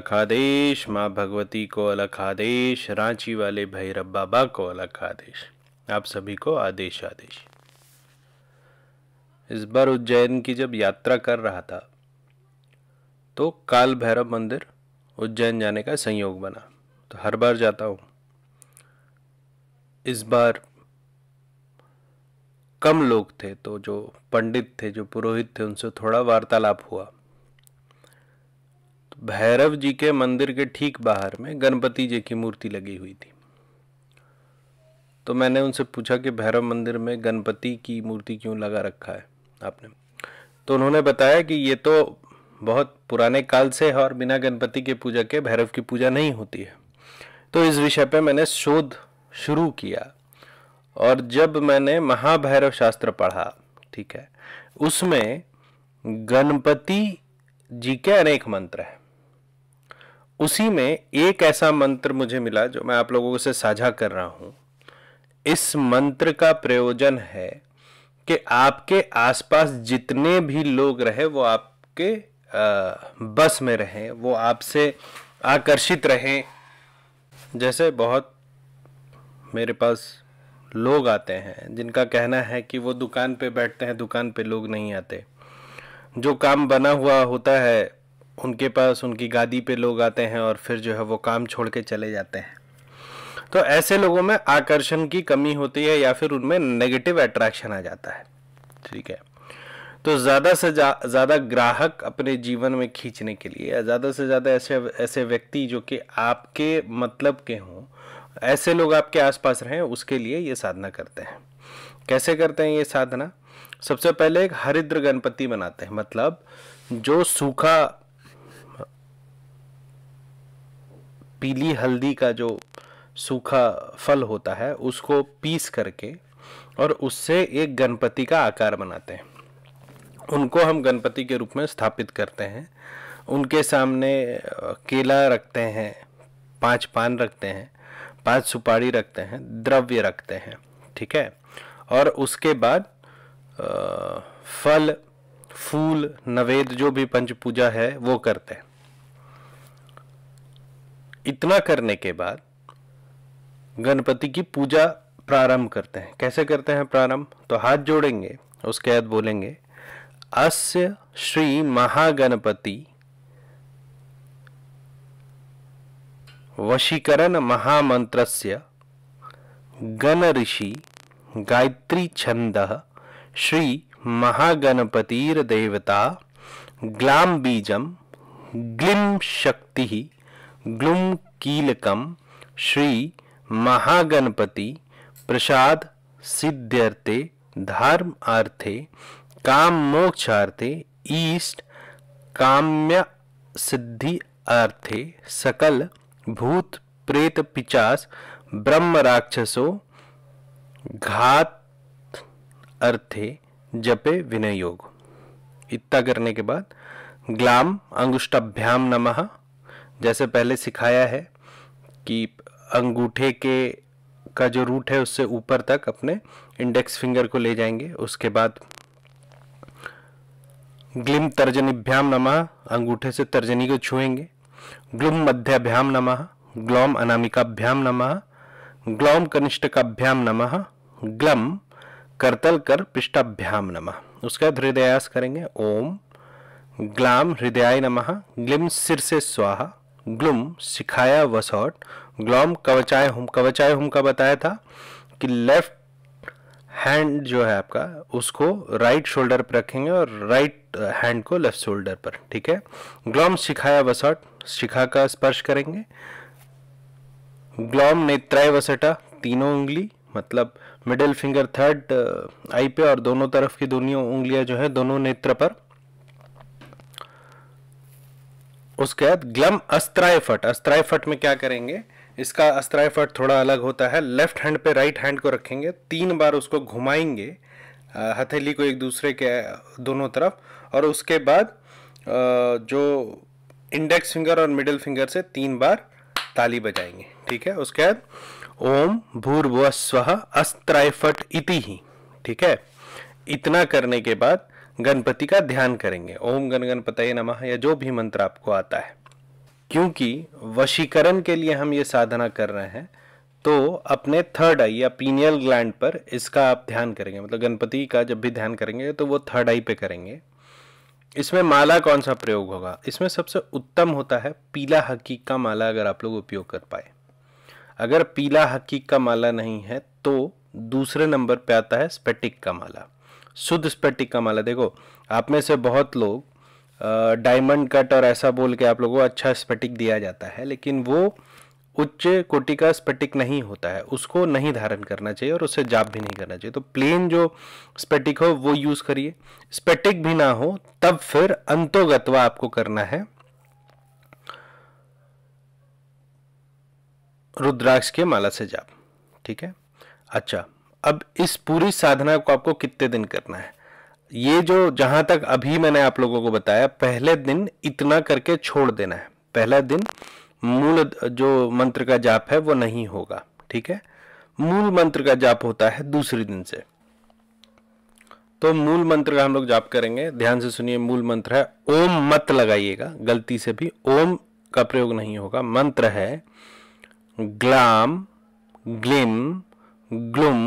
अलग आदेश माँ भगवती को अलग आदेश रांची वाले भैरव बाबा को अलग आदेश आप सभी को आदेश आदेश इस बार उज्जैन की जब यात्रा कर रहा था तो काल भैरव मंदिर उज्जैन जाने का संयोग बना तो हर बार जाता हूँ इस बार कम लोग थे तो जो पंडित थे जो पुरोहित थे उनसे थोड़ा वार्तालाप हुआ भैरव जी के मंदिर के ठीक बाहर में गणपति जी की मूर्ति लगी हुई थी तो मैंने उनसे पूछा कि भैरव मंदिर में गणपति की मूर्ति क्यों लगा रखा है आपने तो उन्होंने बताया कि ये तो बहुत पुराने काल से है और बिना गणपति के पूजा के भैरव की पूजा नहीं होती है तो इस विषय पे मैंने शोध शुरू किया और जब मैंने महाभैरव शास्त्र पढ़ा ठीक है उसमें गणपति जी के अनेक मंत्र हैं उसी में एक ऐसा मंत्र मुझे मिला जो मैं आप लोगों से साझा कर रहा हूँ इस मंत्र का प्रयोजन है कि आपके आसपास जितने भी लोग रहे वो आपके बस में रहें वो आपसे आकर्षित रहें जैसे बहुत मेरे पास लोग आते हैं जिनका कहना है कि वो दुकान पे बैठते हैं दुकान पे लोग नहीं आते जो काम बना हुआ होता है उनके पास उनकी गादी पे लोग आते हैं और फिर जो है वो काम छोड़ के चले जाते हैं तो ऐसे लोगों में आकर्षण की कमी होती है या फिर उनमें नेगेटिव अट्रैक्शन आ जाता है ठीक है तो ज़्यादा से ज़्यादा ग्राहक अपने जीवन में खींचने के लिए ज़्यादा से ज़्यादा ऐसे ऐसे व्यक्ति जो कि आपके मतलब के हों ऐसे लोग आपके आसपास रहें उसके लिए ये साधना करते हैं कैसे करते हैं ये साधना सबसे पहले एक हरिद्र गणपति बनाते हैं मतलब जो सूखा पीली हल्दी का जो सूखा फल होता है उसको पीस करके और उससे एक गणपति का आकार बनाते हैं उनको हम गणपति के रूप में स्थापित करते हैं उनके सामने केला रखते हैं पांच पान रखते हैं पांच सुपारी रखते हैं द्रव्य रखते हैं ठीक है और उसके बाद फल फूल नवेद जो भी पंच पूजा है वो करते हैं इतना करने के बाद गणपति की पूजा प्रारंभ करते हैं कैसे करते हैं प्रारंभ तो हाथ जोड़ेंगे उसके बाद बोलेंगे अस्य श्री महागणपति वशीकरण महामंत्र गण ऋषि गायत्री छंद श्री महागणपतिर्देवता ग्लाम बीजम ग्लिम शक्ति ग्लुम कीलकम श्री महागणपति प्रसाद सिद्ध्यर्थे धर्म अर्थे काम मोक्षार्थे ईष्ट काम्य सिद्धि अर्थे सकल भूत प्रेत पिचास ब्रह्म राक्षसो घात अर्थे जपे विनय योग इतना करने के बाद ग्लाम अंगुष्टाभ्याम नमः जैसे पहले सिखाया है कि अंगूठे के का जो रूट है उससे ऊपर तक अपने इंडेक्स फिंगर को ले जाएंगे उसके बाद ग्लिम तर्जनीभ्याम नमः अंगूठे से तर्जनी को छुएंगे ग्लुम मध्याभ्याम नमः ग्लौम अनामिकाभ्याम नमः ग्लौम कनिष्ठकाभ्याम नमः ग्लम करतल कर पृष्ठाभ्याम नमः बाद हृदयास करेंगे ओम ग्लाम हृदयाय नमः ग्लिम सिर से स्वाहा ग्लुम सिखाया वसॉट ग्लॉम कवचाय हुम कवचाय हुम का बताया था कि लेफ्ट हैंड जो है आपका उसको राइट शोल्डर पर रखेंगे और राइट हैंड को लेफ्ट शोल्डर पर ठीक है ग्लॉम सिखाया वसट शिखा का स्पर्श करेंगे ग्लॉम नेत्राय वसटा तीनों उंगली मतलब मिडिल फिंगर थर्ड आई पे और दोनों तरफ की दोनों उंगलियां जो है दोनों नेत्र पर उसके बाद ग्लम अस्त्रायफट अस्त्रायफट में क्या करेंगे इसका अस्त्रायफट थोड़ा अलग होता है लेफ्ट हैंड पे राइट हैंड को रखेंगे तीन बार उसको घुमाएंगे हथेली को एक दूसरे के दोनों तरफ और उसके बाद जो इंडेक्स फिंगर और मिडिल फिंगर से तीन बार ताली बजाएंगे ठीक है उसके बाद ओम भूर्भुव स्व अस्त्रायफट इति ही ठीक है इतना करने के बाद गणपति का ध्यान करेंगे ओम गण गणपतये नम या जो भी मंत्र आपको आता है क्योंकि वशीकरण के लिए हम ये साधना कर रहे हैं तो अपने थर्ड आई या पीनियल ग्लैंड पर इसका आप ध्यान करेंगे मतलब गणपति का जब भी ध्यान करेंगे तो वो थर्ड आई पे करेंगे इसमें माला कौन सा प्रयोग होगा इसमें सबसे उत्तम होता है पीला हकीक का माला अगर आप लोग उपयोग कर पाए अगर पीला हकीक का माला नहीं है तो दूसरे नंबर पे आता है स्पेटिक का माला शुद्ध स्पेटिक का माला देखो आप में से बहुत लोग डायमंड कट और ऐसा बोल के आप लोगों को अच्छा स्पेटिक दिया जाता है लेकिन वो उच्च कोटि का स्पेटिक नहीं होता है उसको नहीं धारण करना चाहिए और उससे जाप भी नहीं करना चाहिए तो प्लेन जो स्पेटिक हो वो यूज़ करिए स्पेटिक भी ना हो तब फिर अंतोगतवा आपको करना है रुद्राक्ष के माला से जाप ठीक है अच्छा अब इस पूरी साधना को आपको कितने दिन करना है ये जो जहां तक अभी मैंने आप लोगों को बताया पहले दिन इतना करके छोड़ देना है पहला दिन मूल जो मंत्र का जाप है वो नहीं होगा ठीक है मूल मंत्र का जाप होता है दूसरे दिन से तो मूल मंत्र का हम लोग जाप करेंगे ध्यान से सुनिए मूल मंत्र है ओम मत लगाइएगा गलती से भी ओम का प्रयोग नहीं होगा मंत्र है ग्लाम ग्लिम ग्लुम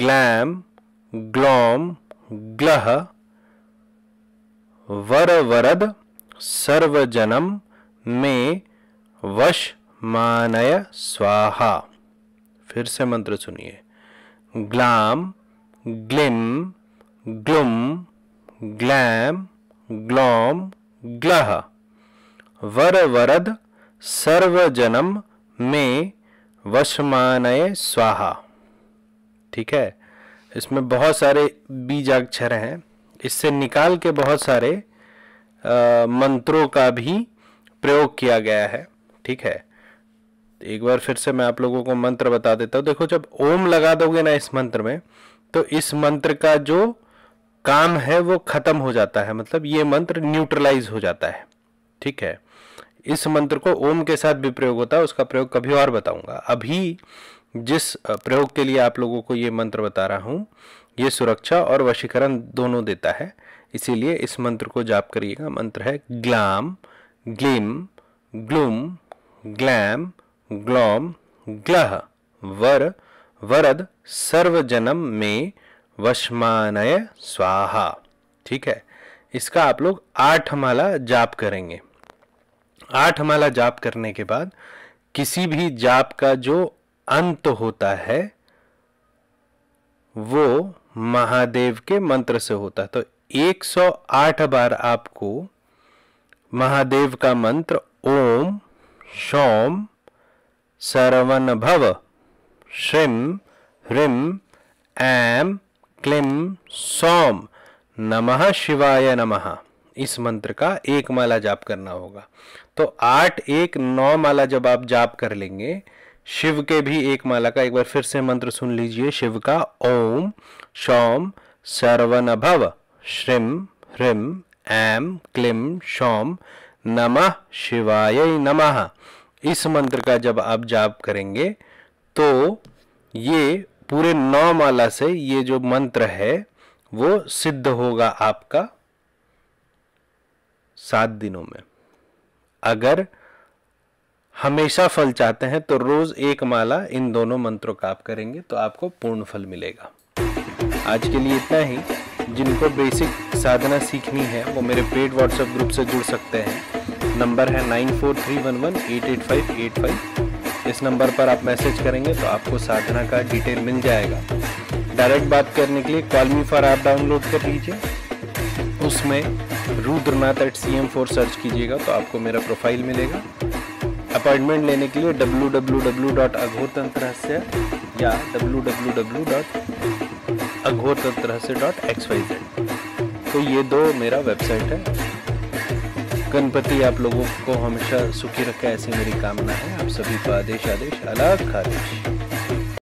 ग्लैम ग्लौम ग्लह वर वरद सर्वजनम मे वश मानय स्वाहा फिर से मंत्र सुनिए ग्लाम ग्लिम ग्लुम ग्लैम ग्लौम ग्लह वर वरद सर्वजनम में वशमानय स्वाहा ठीक है इसमें बहुत सारे बीजाक्षर हैं इससे निकाल के बहुत सारे आ, मंत्रों का भी प्रयोग किया गया है ठीक है एक बार फिर से मैं आप लोगों को मंत्र बता देता हूँ देखो जब ओम लगा दोगे ना इस मंत्र में तो इस मंत्र का जो काम है वो खत्म हो जाता है मतलब ये मंत्र न्यूट्रलाइज हो जाता है ठीक है इस मंत्र को ओम के साथ भी प्रयोग होता है उसका प्रयोग कभी और बताऊंगा अभी जिस प्रयोग के लिए आप लोगों को ये मंत्र बता रहा हूँ ये सुरक्षा और वशीकरण दोनों देता है इसीलिए इस मंत्र को जाप करिएगा मंत्र है ग्लाम ग्लिम ग्लूम ग्लैम ग्लोम ग्लह वर वरद सर्वजनम में वशमानय स्वाहा ठीक है इसका आप लोग आठ माला जाप करेंगे आठ माला जाप करने के बाद किसी भी जाप का जो अंत होता है वो महादेव के मंत्र से होता है तो 108 बार आपको महादेव का मंत्र ओम शौम सरवन भव श्रिम ह्रीम एम क्लिम सौम नमः शिवाय नमः इस मंत्र का एक माला जाप करना होगा तो आठ एक नौ माला जब आप जाप कर लेंगे शिव के भी एक माला का एक बार फिर से मंत्र सुन लीजिए शिव का ओम शौम भव श्रीम ह्रीम एम क्लिम शौम नमः शिवाय नमः इस मंत्र का जब आप जाप करेंगे तो ये पूरे नौ माला से ये जो मंत्र है वो सिद्ध होगा आपका सात दिनों में अगर हमेशा फल चाहते हैं तो रोज एक माला इन दोनों मंत्रों का आप करेंगे तो आपको पूर्ण फल मिलेगा आज के लिए इतना ही जिनको बेसिक साधना सीखनी है वो मेरे पेड व्हाट्सएप ग्रुप से जुड़ सकते हैं नंबर है nine four three one one eight eight five eight five इस नंबर पर आप मैसेज करेंगे तो आपको साधना का डिटेल मिल जाएगा डायरेक्ट बात करने के लिए call me for app download कर लीजिए उसमें Rudranath at C M four search कीजिएगा तो आपको मेरा प्रोफाइल मिलेगा अपॉइंटमेंट लेने के लिए W W W dot Aghor Tantra Rahasya या W W W dot Aghor Tantra Rahasya dot x Y Z तो ये दो मेरा वेबसाइट है गणपति आप लोगों को हमेशा सुखी रखा ऐसी मेरी कामना है आप सभी को आदेश आदेश अलग आदेश